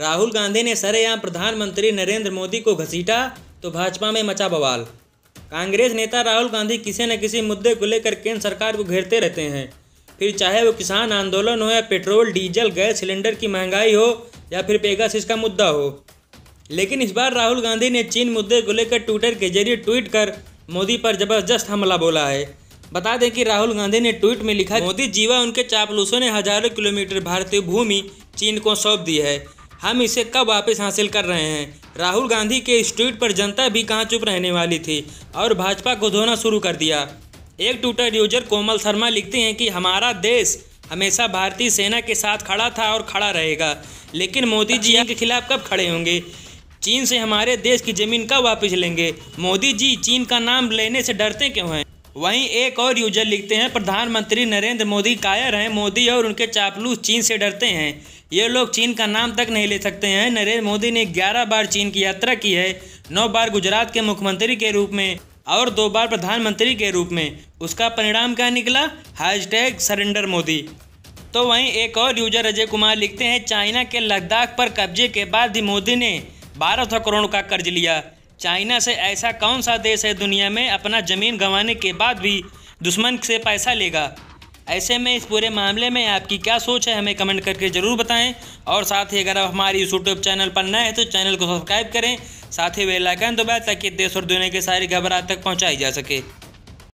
राहुल गांधी ने सरेआम प्रधानमंत्री नरेंद्र मोदी को घसीटा तो भाजपा में मचा बवाल कांग्रेस नेता राहुल गांधी किसी न किसी मुद्दे को लेकर केंद्र सरकार को घेरते रहते हैं फिर चाहे वो किसान आंदोलन हो या पेट्रोल डीजल गैस सिलेंडर की महंगाई हो या फिर पेगासिस का मुद्दा हो लेकिन इस बार राहुल गांधी ने चीन मुद्दे को लेकर ट्विटर के जरिए ट्वीट कर मोदी पर जबरदस्त हमला बोला है बता दें कि राहुल गांधी ने ट्वीट में लिखा मोदी जीवा उनके चापलूसों ने हजारों किलोमीटर भारतीय भूमि चीन को सौंप दी है हम इसे कब वापस हासिल कर रहे हैं राहुल गांधी के इस ट्वीट पर जनता भी कहाँ चुप रहने वाली थी और भाजपा को धोना शुरू कर दिया एक ट्विटर यूजर कोमल शर्मा लिखते हैं कि हमारा देश हमेशा भारतीय सेना के साथ खड़ा था और खड़ा रहेगा लेकिन मोदी जी के खिलाफ कब खड़े होंगे चीन से हमारे देश की ज़मीन कब वापस लेंगे मोदी जी चीन का नाम लेने से डरते क्यों हैं वहीं एक और यूजर लिखते हैं प्रधानमंत्री नरेंद्र मोदी कायर हैं मोदी और उनके चापलूस चीन से डरते हैं ये लोग चीन का नाम तक नहीं ले सकते हैं नरेंद्र मोदी ने ग्यारह बार चीन की यात्रा की है नौ बार गुजरात के मुख्यमंत्री के रूप में और दो बार प्रधानमंत्री के रूप में उसका परिणाम क्या निकला हैश सरेंडर मोदी तो वहीं एक और यूजर अजय कुमार लिखते हैं चाइना के लद्दाख पर कब्जे के बाद भी मोदी ने बारह सौ करोड़ का कर्ज लिया चाइना से ऐसा कौन सा देश है दुनिया में अपना ज़मीन गंवाने के बाद भी दुश्मन से पैसा लेगा ऐसे में इस पूरे मामले में आपकी क्या सोच है हमें कमेंट करके ज़रूर बताएं और साथ ही अगर आप हमारे यूट्यूब चैनल पर नए हैं तो चैनल को सब्सक्राइब करें साथ ही वे लाइकन दबाएं ताकि देश और दुनिया के सारी खबर तक पहुंचाई जा सके